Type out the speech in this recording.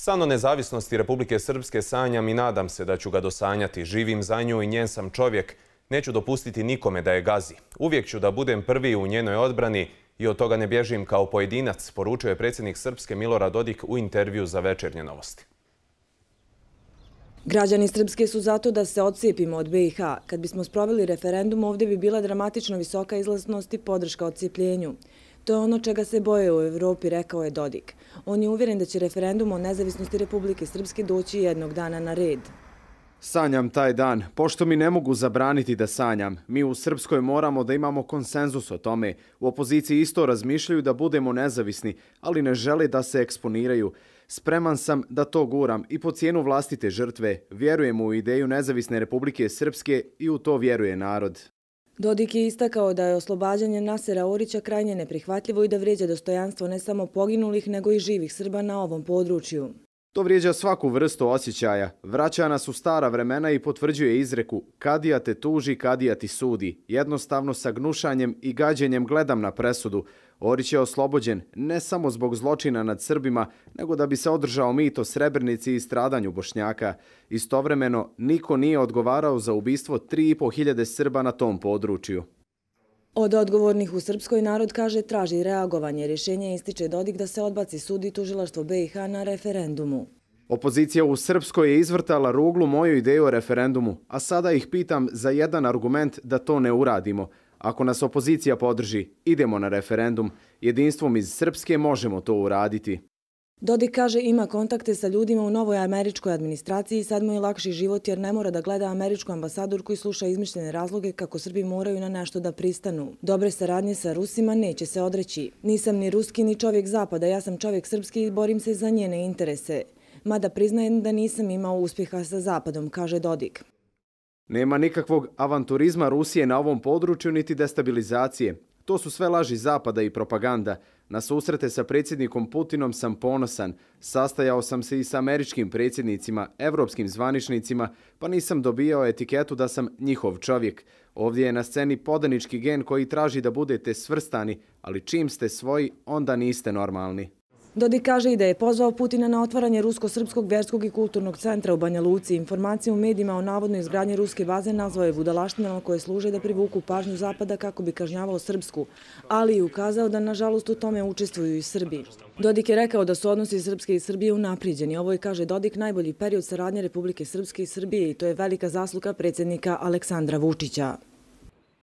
Sano nezavisnosti Republike Srpske sanjam i nadam se da ću ga dosanjati. Živim za nju i njen sam čovjek. Neću dopustiti nikome da je gazi. Uvijek ću da budem prvi u njenoj odbrani i od toga ne bježim kao pojedinac, poručuje predsjednik Srpske Milora Dodik u intervju za večernje novosti. Građani Srpske su zato da se odcijepimo od BiH. Kad bismo sproveli referendum, ovdje bi bila dramatično visoka izlaznost i podrška odcijepljenju. To je ono čega se boje u Evropi, rekao je Dodik. On je uvjeren da će referendum o nezavisnosti Republike Srpske doći jednog dana na red. Sanjam taj dan, pošto mi ne mogu zabraniti da sanjam. Mi u Srpskoj moramo da imamo konsenzus o tome. U opoziciji isto razmišljaju da budemo nezavisni, ali ne žele da se eksponiraju. Spreman sam da to guram i po cijenu vlastite žrtve. Vjerujem u ideju nezavisne Republike Srpske i u to vjeruje narod. Dodik je istakao da je oslobađanje Nasera Orića krajnje neprihvatljivo i da vređa dostojanstvo ne samo poginulih, nego i živih Srba na ovom području. To vrijeđa svaku vrstu osjećaja, vraća nas u stara vremena i potvrđuje izreku Kadija te tuži, kadija ti sudi. Jednostavno sa gnušanjem i gađenjem gledam na presudu. Orić je oslobođen ne samo zbog zločina nad Srbima, nego da bi se održao mit o srebrnici i stradanju Bošnjaka. Istovremeno, niko nije odgovarao za ubistvo 3.500 Srba na tom području. Od odgovornih u Srpskoj narod kaže traži reagovanje. Rješenje ističe Dodik da se odbaci sud i tužilaštvo BiH na referendumu. Opozicija u Srpskoj je izvrtala ruglu moju ideju o referendumu, a sada ih pitam za jedan argument da to ne uradimo. Ako nas opozicija podrži, idemo na referendum. Jedinstvom iz Srpske možemo to uraditi. Dodik kaže ima kontakte sa ljudima u novoj američkoj administraciji i sad mu je lakši život jer ne mora da gleda američku ambasadur koji sluša izmišljene razloge kako Srbi moraju na nešto da pristanu. Dobre saradnje sa Rusima neće se odreći. Nisam ni ruski ni čovjek zapada, ja sam čovjek srpski i borim se za njene interese. Mada priznajem da nisam imao uspjeha sa zapadom, kaže Dodik. Nema nikakvog avanturizma Rusije na ovom području niti destabilizacije. To su sve laži zapada i propaganda. Na susrete sa predsjednikom Putinom sam ponosan. Sastajao sam se i sa američkim predsjednicima, evropskim zvaničnicima, pa nisam dobijao etiketu da sam njihov čovjek. Ovdje je na sceni podanički gen koji traži da budete svrstani, ali čim ste svoji, onda niste normalni. Dodik kaže i da je pozvao Putina na otvaranje Rusko-Srpskog verskog i kulturnog centra u Banja Luci. Informacije u medijima o navodnoj izgradnje ruske baze nazvao je Vudalaštinama koje služe da privuku pažnju Zapada kako bi kažnjavao Srpsku, ali i ukazao da nažalost u tome učestvuju i Srbi. Dodik je rekao da su odnosi Srpske i Srbije unapriđeni. Ovo je, kaže Dodik, najbolji period saradnje Republike Srpske i Srbije i to je velika zasluka predsjednika Aleksandra Vučića.